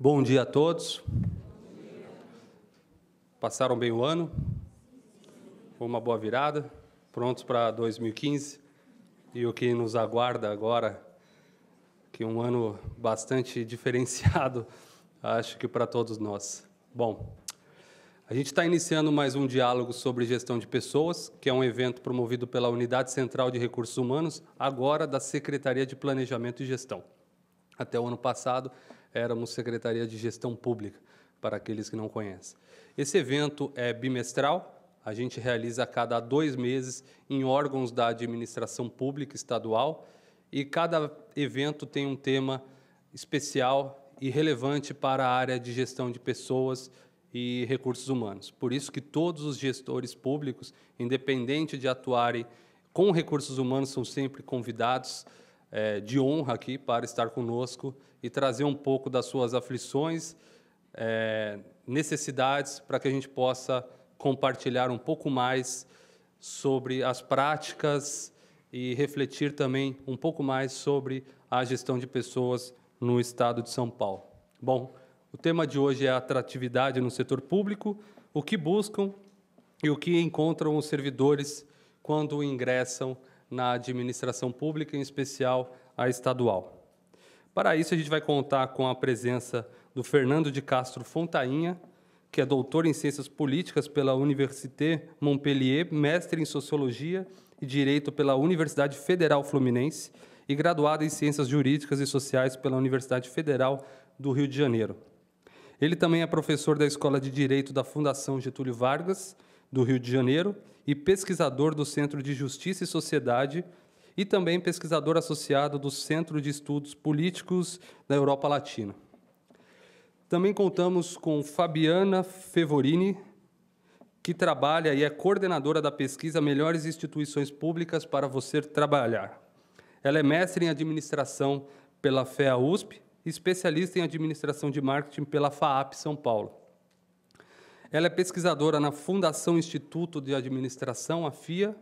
Bom dia a todos. Passaram bem o ano? Foi uma boa virada? Prontos para 2015? E o que nos aguarda agora? Que um ano bastante diferenciado, acho que para todos nós. Bom, a gente está iniciando mais um diálogo sobre gestão de pessoas, que é um evento promovido pela Unidade Central de Recursos Humanos, agora da Secretaria de Planejamento e Gestão. Até o ano passado, éramos Secretaria de Gestão Pública, para aqueles que não conhecem. Esse evento é bimestral, a gente realiza a cada dois meses em órgãos da administração pública estadual e cada evento tem um tema especial e relevante para a área de gestão de pessoas e recursos humanos. Por isso que todos os gestores públicos, independente de atuarem com recursos humanos, são sempre convidados é, de honra aqui para estar conosco e trazer um pouco das suas aflições, é, necessidades, para que a gente possa compartilhar um pouco mais sobre as práticas e refletir também um pouco mais sobre a gestão de pessoas no estado de São Paulo. Bom, o tema de hoje é a atratividade no setor público, o que buscam e o que encontram os servidores quando ingressam na administração pública, em especial a estadual. Para isso, a gente vai contar com a presença do Fernando de Castro Fontainha, que é doutor em Ciências Políticas pela Université Montpellier, mestre em Sociologia e Direito pela Universidade Federal Fluminense e graduado em Ciências Jurídicas e Sociais pela Universidade Federal do Rio de Janeiro. Ele também é professor da Escola de Direito da Fundação Getúlio Vargas do Rio de Janeiro e pesquisador do Centro de Justiça e Sociedade e também pesquisador associado do Centro de Estudos Políticos da Europa Latina. Também contamos com Fabiana Fevorini, que trabalha e é coordenadora da pesquisa Melhores Instituições Públicas para Você Trabalhar. Ela é mestre em administração pela FEA USP, especialista em administração de marketing pela FAAP São Paulo. Ela é pesquisadora na Fundação Instituto de Administração, a FIA,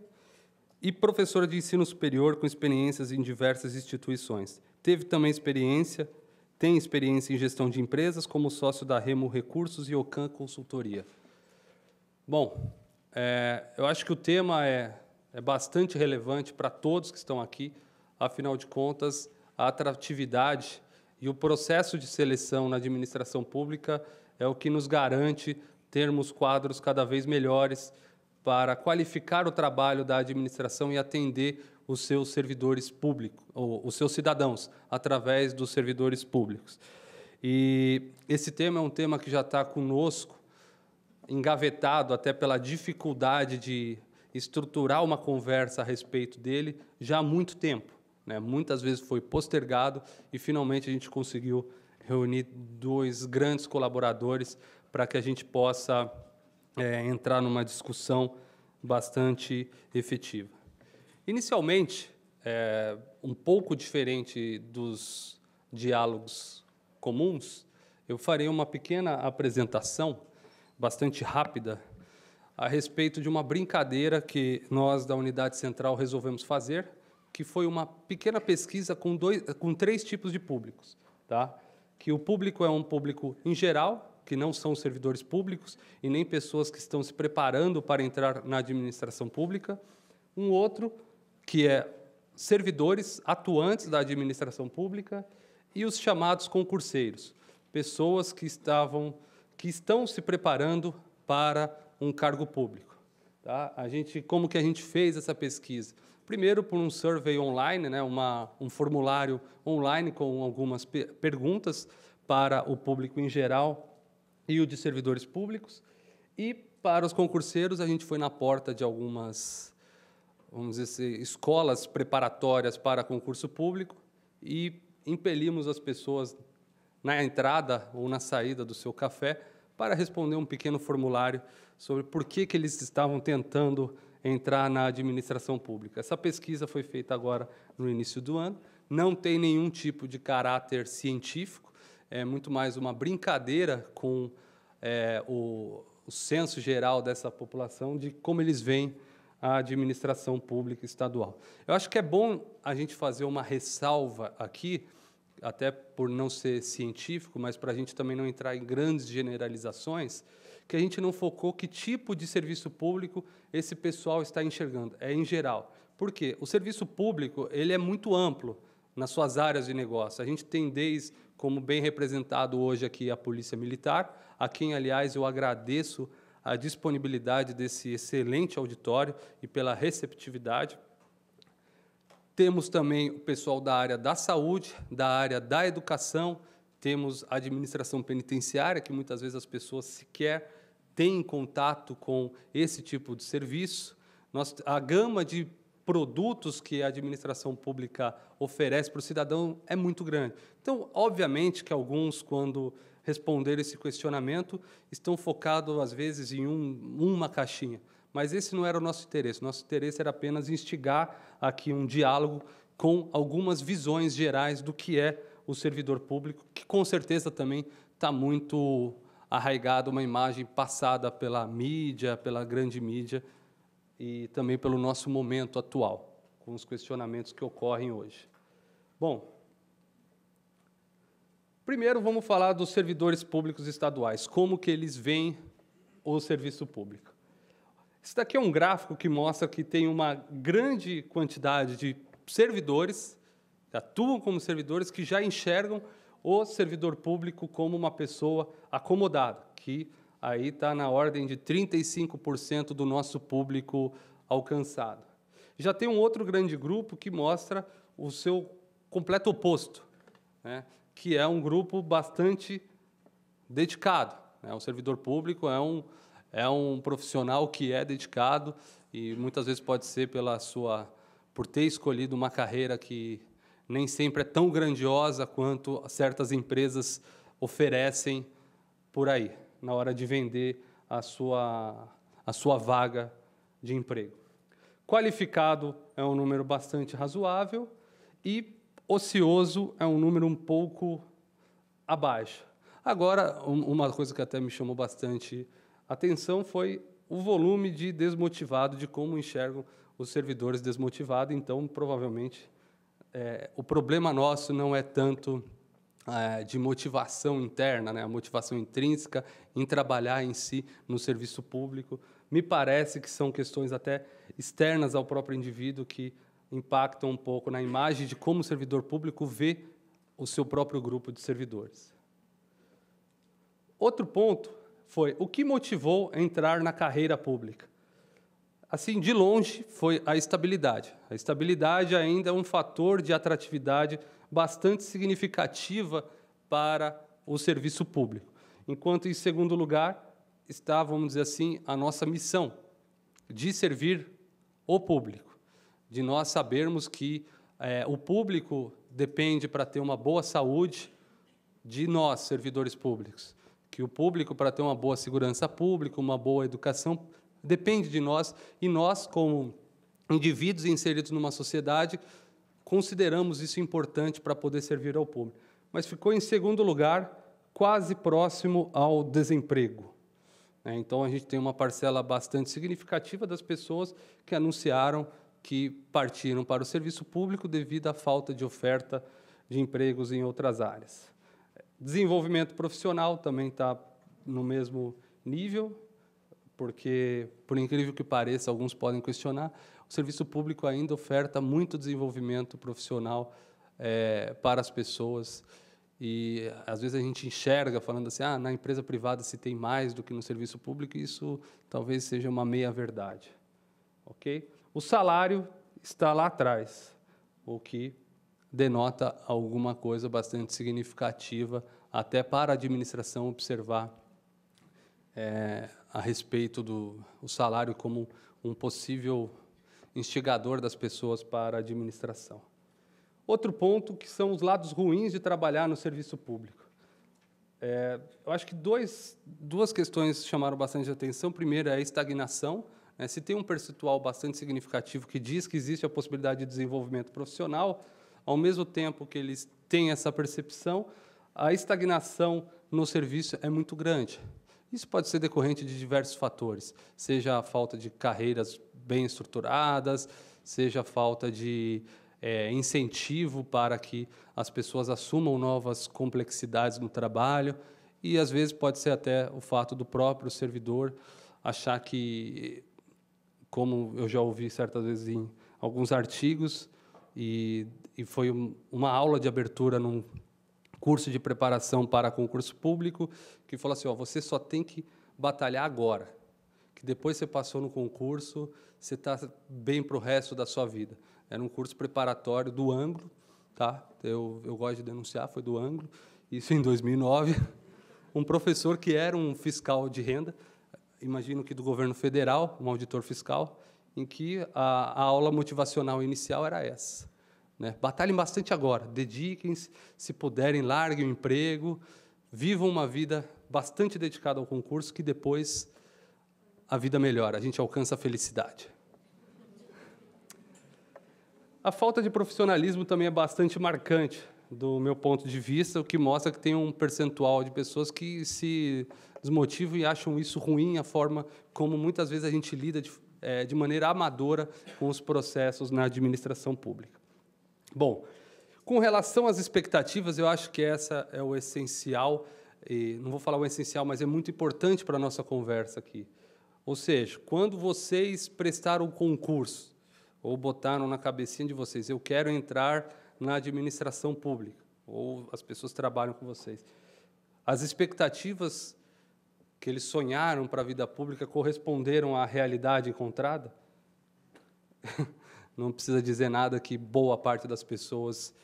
e professora de ensino superior com experiências em diversas instituições. Teve também experiência, tem experiência em gestão de empresas como sócio da Remo Recursos e Ocan Consultoria. Bom, é, eu acho que o tema é, é bastante relevante para todos que estão aqui. Afinal de contas, a atratividade e o processo de seleção na administração pública é o que nos garante termos quadros cada vez melhores para qualificar o trabalho da administração e atender os seus servidores públicos, ou os seus cidadãos, através dos servidores públicos. E esse tema é um tema que já está conosco, engavetado até pela dificuldade de estruturar uma conversa a respeito dele já há muito tempo. Né? Muitas vezes foi postergado e finalmente a gente conseguiu reunir dois grandes colaboradores para que a gente possa é, entrar numa discussão bastante efetiva. Inicialmente, é, um pouco diferente dos diálogos comuns, eu farei uma pequena apresentação, bastante rápida, a respeito de uma brincadeira que nós da Unidade Central resolvemos fazer, que foi uma pequena pesquisa com, dois, com três tipos de públicos. Tá? Que o público é um público em geral, que não são servidores públicos e nem pessoas que estão se preparando para entrar na administração pública. Um outro, que é servidores atuantes da administração pública e os chamados concurseiros, pessoas que estavam que estão se preparando para um cargo público. Tá? A gente, como que a gente fez essa pesquisa? Primeiro por um survey online, né, uma, um formulário online com algumas perguntas para o público em geral e o de servidores públicos. E para os concurseiros, a gente foi na porta de algumas, vamos dizer, assim, escolas preparatórias para concurso público e impelimos as pessoas na entrada ou na saída do seu café para responder um pequeno formulário sobre por que, que eles estavam tentando entrar na administração pública. Essa pesquisa foi feita agora no início do ano, não tem nenhum tipo de caráter científico, é muito mais uma brincadeira com é, o, o senso geral dessa população de como eles veem a administração pública estadual. Eu acho que é bom a gente fazer uma ressalva aqui, até por não ser científico, mas para a gente também não entrar em grandes generalizações, que a gente não focou que tipo de serviço público esse pessoal está enxergando, é em geral. Por quê? O serviço público ele é muito amplo nas suas áreas de negócio. A gente tem desde como bem representado hoje aqui a Polícia Militar, a quem, aliás, eu agradeço a disponibilidade desse excelente auditório e pela receptividade. Temos também o pessoal da área da saúde, da área da educação, temos a administração penitenciária, que muitas vezes as pessoas sequer têm contato com esse tipo de serviço. Nós, a gama de produtos que a administração pública oferece para o cidadão é muito grande. Então, obviamente que alguns, quando responderam esse questionamento, estão focados, às vezes, em um, uma caixinha. Mas esse não era o nosso interesse. Nosso interesse era apenas instigar aqui um diálogo com algumas visões gerais do que é o servidor público, que com certeza também está muito arraigado uma imagem passada pela mídia, pela grande mídia, e também pelo nosso momento atual, com os questionamentos que ocorrem hoje. Bom, primeiro vamos falar dos servidores públicos estaduais, como que eles veem o serviço público. Esse daqui é um gráfico que mostra que tem uma grande quantidade de servidores que atuam como servidores que já enxergam o servidor público como uma pessoa acomodada, que aí está na ordem de 35% do nosso público alcançado. Já tem um outro grande grupo que mostra o seu completo oposto, né? que é um grupo bastante dedicado. Né? Um servidor público é um, é um profissional que é dedicado e muitas vezes pode ser pela sua por ter escolhido uma carreira que nem sempre é tão grandiosa quanto certas empresas oferecem por aí na hora de vender a sua, a sua vaga de emprego. Qualificado é um número bastante razoável e ocioso é um número um pouco abaixo. Agora, uma coisa que até me chamou bastante atenção foi o volume de desmotivado, de como enxergam os servidores desmotivados. Então, provavelmente, é, o problema nosso não é tanto é, de motivação interna, né? a motivação intrínseca em trabalhar em si no serviço público. Me parece que são questões até externas ao próprio indivíduo que impactam um pouco na imagem de como o servidor público vê o seu próprio grupo de servidores. Outro ponto foi o que motivou a entrar na carreira pública. Assim, de longe, foi a estabilidade. A estabilidade ainda é um fator de atratividade bastante significativa para o serviço público. Enquanto, em segundo lugar, está, vamos dizer assim, a nossa missão de servir o público, de nós sabermos que é, o público depende para ter uma boa saúde de nós, servidores públicos, que o público, para ter uma boa segurança pública, uma boa educação, depende de nós, e nós, como indivíduos inseridos numa sociedade, consideramos isso importante para poder servir ao público. Mas ficou em segundo lugar, quase próximo ao desemprego. Né? Então, a gente tem uma parcela bastante significativa das pessoas que anunciaram que partiram para o serviço público devido à falta de oferta de empregos em outras áreas. Desenvolvimento profissional também está no mesmo nível, porque, por incrível que pareça, alguns podem questionar, o serviço público ainda oferta muito desenvolvimento profissional é, para as pessoas. E às vezes a gente enxerga falando assim, ah, na empresa privada se tem mais do que no serviço público, isso talvez seja uma meia verdade, ok? O salário está lá atrás, o que denota alguma coisa bastante significativa até para a administração observar é, a respeito do o salário como um possível instigador das pessoas para a administração. Outro ponto que são os lados ruins de trabalhar no serviço público. É, eu acho que dois, duas questões chamaram bastante atenção. Primeiro é a estagnação. Né? Se tem um percentual bastante significativo que diz que existe a possibilidade de desenvolvimento profissional, ao mesmo tempo que eles têm essa percepção, a estagnação no serviço é muito grande. Isso pode ser decorrente de diversos fatores, seja a falta de carreiras bem estruturadas, seja falta de é, incentivo para que as pessoas assumam novas complexidades no trabalho e às vezes pode ser até o fato do próprio servidor achar que, como eu já ouvi certas vezes em alguns artigos e, e foi um, uma aula de abertura num curso de preparação para concurso público que falou assim, ó, você só tem que batalhar agora, que depois você passou no concurso, você está bem para o resto da sua vida. Era um curso preparatório do ângulo, tá? Eu, eu gosto de denunciar, foi do ângulo, isso em 2009. Um professor que era um fiscal de renda, imagino que do governo federal, um auditor fiscal, em que a, a aula motivacional inicial era essa. Né? Batalhem bastante agora, dediquem-se, se puderem, larguem o emprego, vivam uma vida bastante dedicada ao concurso, que depois a vida melhora, a gente alcança a felicidade. A falta de profissionalismo também é bastante marcante do meu ponto de vista, o que mostra que tem um percentual de pessoas que se desmotivam e acham isso ruim, a forma como muitas vezes a gente lida de, é, de maneira amadora com os processos na administração pública. Bom, com relação às expectativas, eu acho que essa é o essencial, e não vou falar o essencial, mas é muito importante para a nossa conversa aqui. Ou seja, quando vocês prestaram o concurso, ou botaram na cabecinha de vocês, eu quero entrar na administração pública, ou as pessoas trabalham com vocês. As expectativas que eles sonharam para a vida pública corresponderam à realidade encontrada? Não precisa dizer nada que boa parte das pessoas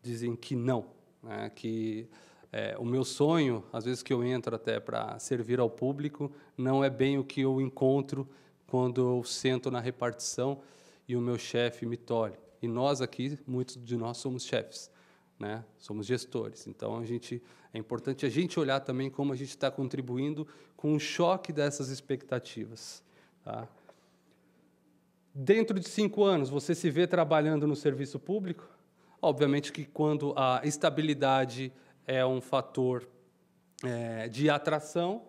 dizem que não, né? que é, o meu sonho, às vezes que eu entro até para servir ao público, não é bem o que eu encontro quando eu sento na repartição e o meu chefe me tolhe. E nós aqui, muitos de nós somos chefes, né? somos gestores. Então, a gente, é importante a gente olhar também como a gente está contribuindo com o choque dessas expectativas. Tá? Dentro de cinco anos, você se vê trabalhando no serviço público? Obviamente que quando a estabilidade é um fator é, de atração,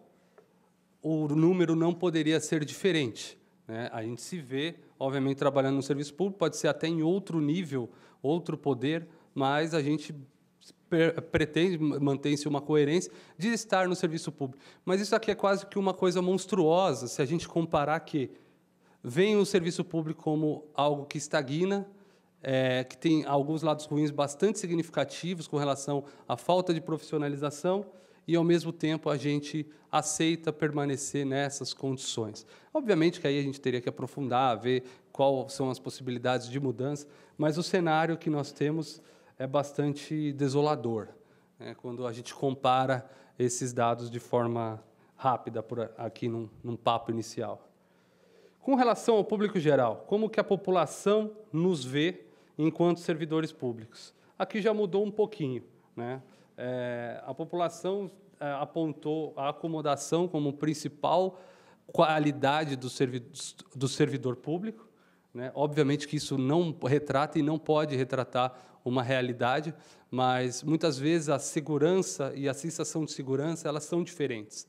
o número não poderia ser diferente. Né? A gente se vê obviamente trabalhando no serviço público, pode ser até em outro nível, outro poder, mas a gente pretende manter-se uma coerência de estar no serviço público. Mas isso aqui é quase que uma coisa monstruosa, se a gente comparar que vem o serviço público como algo que estagna, é, que tem alguns lados ruins bastante significativos com relação à falta de profissionalização, e, ao mesmo tempo, a gente aceita permanecer nessas condições. Obviamente que aí a gente teria que aprofundar, ver quais são as possibilidades de mudança, mas o cenário que nós temos é bastante desolador, né, quando a gente compara esses dados de forma rápida por aqui num, num papo inicial. Com relação ao público geral, como que a população nos vê enquanto servidores públicos? Aqui já mudou um pouquinho, né? É, a população é, apontou a acomodação como principal qualidade do, do servidor público. Né? Obviamente que isso não retrata e não pode retratar uma realidade, mas muitas vezes a segurança e a sensação de segurança elas são diferentes.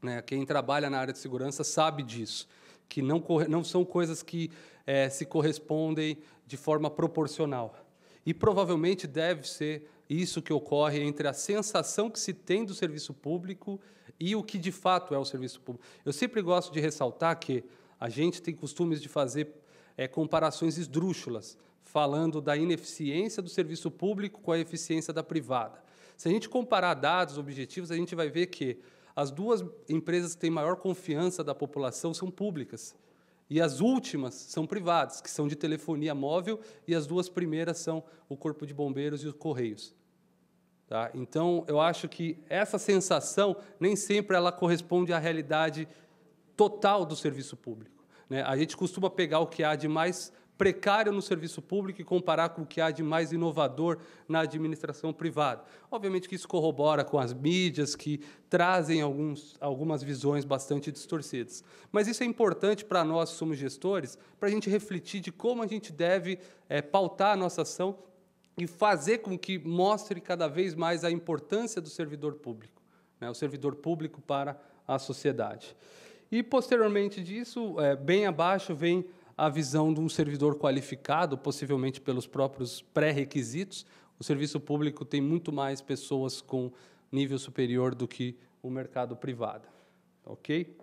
Né? Quem trabalha na área de segurança sabe disso, que não, não são coisas que é, se correspondem de forma proporcional. E provavelmente deve ser isso que ocorre entre a sensação que se tem do serviço público e o que de fato é o serviço público. Eu sempre gosto de ressaltar que a gente tem costumes de fazer é, comparações esdrúxulas, falando da ineficiência do serviço público com a eficiência da privada. Se a gente comparar dados objetivos, a gente vai ver que as duas empresas que têm maior confiança da população são públicas. E as últimas são privadas, que são de telefonia móvel, e as duas primeiras são o Corpo de Bombeiros e os Correios. Tá? Então, eu acho que essa sensação nem sempre ela corresponde à realidade total do serviço público. Né? A gente costuma pegar o que há de mais precário no serviço público e comparar com o que há de mais inovador na administração privada. Obviamente que isso corrobora com as mídias que trazem alguns, algumas visões bastante distorcidas. Mas isso é importante para nós, que somos gestores, para a gente refletir de como a gente deve é, pautar a nossa ação e fazer com que mostre cada vez mais a importância do servidor público, né, o servidor público para a sociedade. E, posteriormente disso, é, bem abaixo, vem a visão de um servidor qualificado, possivelmente pelos próprios pré-requisitos. O serviço público tem muito mais pessoas com nível superior do que o mercado privado. Ok?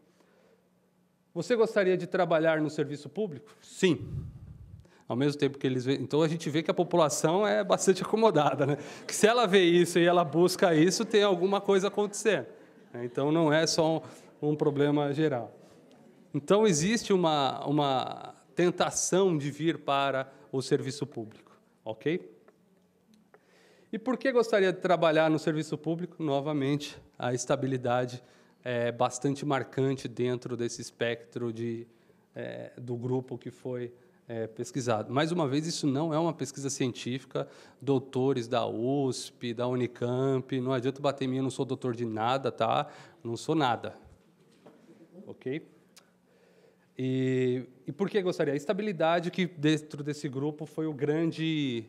Você gostaria de trabalhar no serviço público? Sim ao mesmo tempo que eles Então a gente vê que a população é bastante acomodada, né? Que se ela vê isso e ela busca isso, tem alguma coisa acontecendo. Né? Então não é só um, um problema geral. Então existe uma, uma tentação de vir para o serviço público, ok? E por que gostaria de trabalhar no serviço público? Novamente, a estabilidade é bastante marcante dentro desse espectro de, é, do grupo que foi é, pesquisado. Mais uma vez, isso não é uma pesquisa científica. Doutores da USP, da Unicamp, não adianta bater em mim, eu não sou doutor de nada, tá? Não sou nada. Ok? E, e por que gostaria? A estabilidade que dentro desse grupo foi o grande,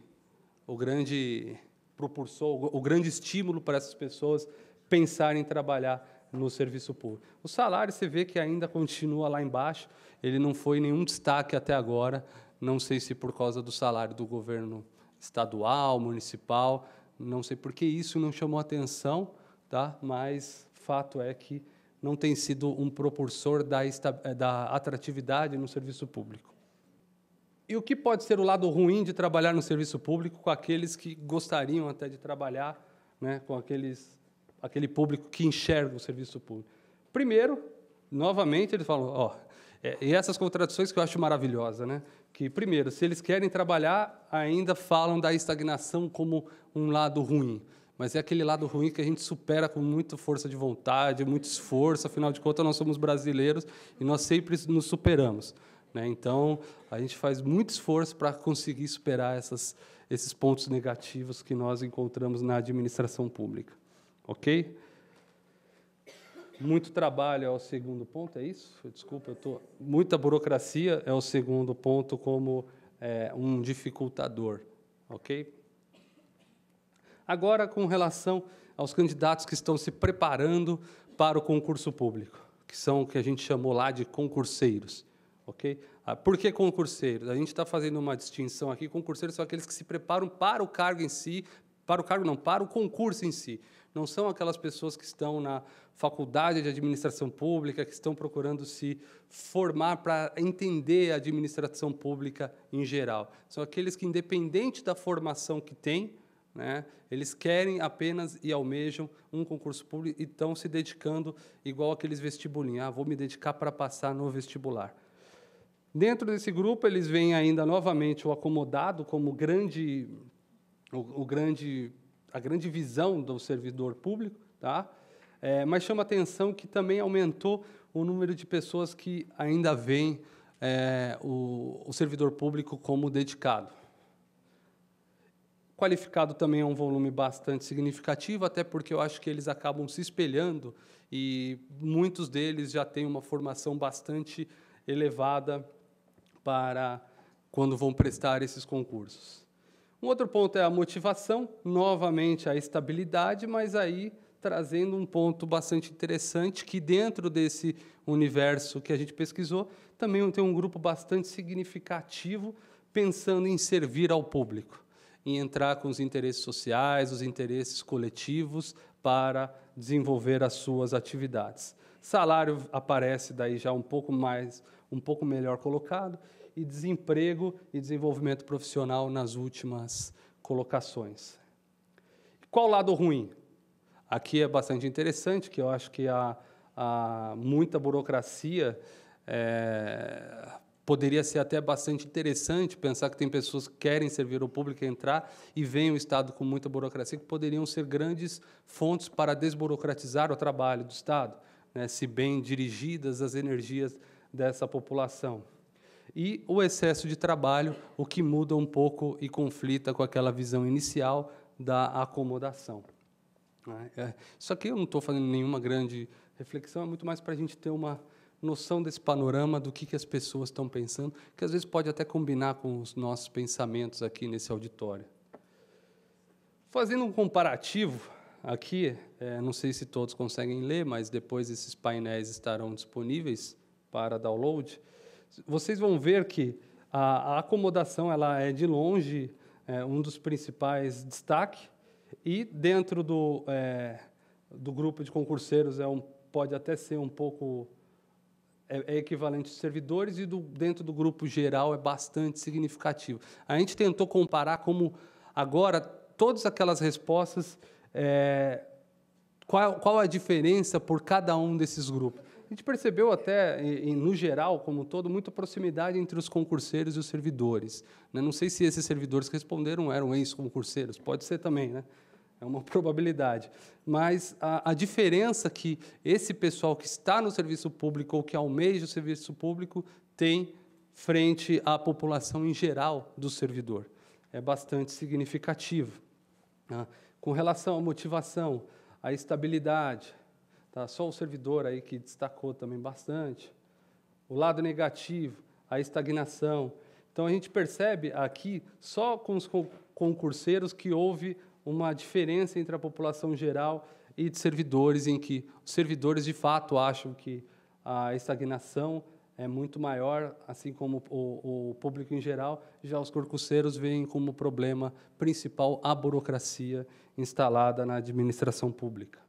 o grande propulsor, o grande estímulo para essas pessoas pensarem em trabalhar no serviço público. O salário você vê que ainda continua lá embaixo, ele não foi nenhum destaque até agora, não sei se por causa do salário do governo estadual, municipal, não sei por que isso não chamou atenção, tá? mas fato é que não tem sido um propulsor da, eh, da atratividade no serviço público. E o que pode ser o lado ruim de trabalhar no serviço público com aqueles que gostariam até de trabalhar, né, com aqueles aquele público que enxerga o serviço público. Primeiro, novamente, ele falou. ó, é, e essas contradições que eu acho maravilhosa, né? Que primeiro, se eles querem trabalhar, ainda falam da estagnação como um lado ruim, mas é aquele lado ruim que a gente supera com muita força de vontade, muito esforço. Afinal de contas, nós somos brasileiros e nós sempre nos superamos. Né? Então, a gente faz muito esforço para conseguir superar essas, esses pontos negativos que nós encontramos na administração pública. Ok? Muito trabalho é o segundo ponto, é isso? Desculpa, eu tô muita burocracia é o segundo ponto como é, um dificultador, ok? Agora com relação aos candidatos que estão se preparando para o concurso público, que são o que a gente chamou lá de concurseiros, ok? Ah, por que concurseiros? A gente está fazendo uma distinção aqui. Concurseiros são aqueles que se preparam para o cargo em si, para o cargo não, para o concurso em si não são aquelas pessoas que estão na faculdade de administração pública, que estão procurando se formar para entender a administração pública em geral. São aqueles que, independente da formação que têm, né, eles querem apenas e almejam um concurso público e estão se dedicando igual aqueles vestibulinhos. Ah, vou me dedicar para passar no vestibular. Dentro desse grupo, eles veem ainda novamente o acomodado como grande, o, o grande a grande visão do servidor público, tá? É, mas chama atenção que também aumentou o número de pessoas que ainda veem é, o, o, servidor público como dedicado. Qualificado também é um volume bastante significativo, até porque eu acho que eles acabam se espelhando e muitos deles já têm uma formação bastante elevada para quando vão prestar esses concursos. Um outro ponto é a motivação, novamente a estabilidade, mas aí trazendo um ponto bastante interessante que dentro desse universo que a gente pesquisou, também tem um grupo bastante significativo pensando em servir ao público, em entrar com os interesses sociais, os interesses coletivos para desenvolver as suas atividades. Salário aparece daí já um pouco mais, um pouco melhor colocado e desemprego e desenvolvimento profissional nas últimas colocações. Qual o lado ruim? Aqui é bastante interessante, que eu acho que há, há muita burocracia. É, poderia ser até bastante interessante pensar que tem pessoas que querem servir o público, entrar e vem o Estado com muita burocracia, que poderiam ser grandes fontes para desburocratizar o trabalho do Estado, né, se bem dirigidas as energias dessa população e o excesso de trabalho, o que muda um pouco e conflita com aquela visão inicial da acomodação. Né? É, isso aqui eu não estou fazendo nenhuma grande reflexão, é muito mais para a gente ter uma noção desse panorama do que, que as pessoas estão pensando, que às vezes pode até combinar com os nossos pensamentos aqui nesse auditório. Fazendo um comparativo aqui, é, não sei se todos conseguem ler, mas depois esses painéis estarão disponíveis para download vocês vão ver que a, a acomodação ela é de longe é, um dos principais destaques e dentro do, é, do grupo de concurseiros é um, pode até ser um pouco é, é equivalente aos servidores e do, dentro do grupo geral é bastante significativo. A gente tentou comparar como agora todas aquelas respostas é, qual, qual a diferença por cada um desses grupos. A gente percebeu até, em, no geral, como todo, muita proximidade entre os concurseiros e os servidores. Né? Não sei se esses servidores que responderam eram ex-concurseiros, pode ser também, né? É uma probabilidade. Mas a, a, diferença que esse pessoal que está no serviço público ou que almeja o serviço público tem frente à população em geral do servidor é bastante significativo. Né? Com relação à motivação, à estabilidade, Tá? Só o servidor aí que destacou também bastante. O lado negativo, a estagnação. Então a gente percebe aqui só com os concurseiros que houve uma diferença entre a população geral e de servidores, em que os servidores de fato acham que a estagnação é muito maior, assim como o, o público em geral, já os concurseiros veem como problema principal a burocracia instalada na administração pública.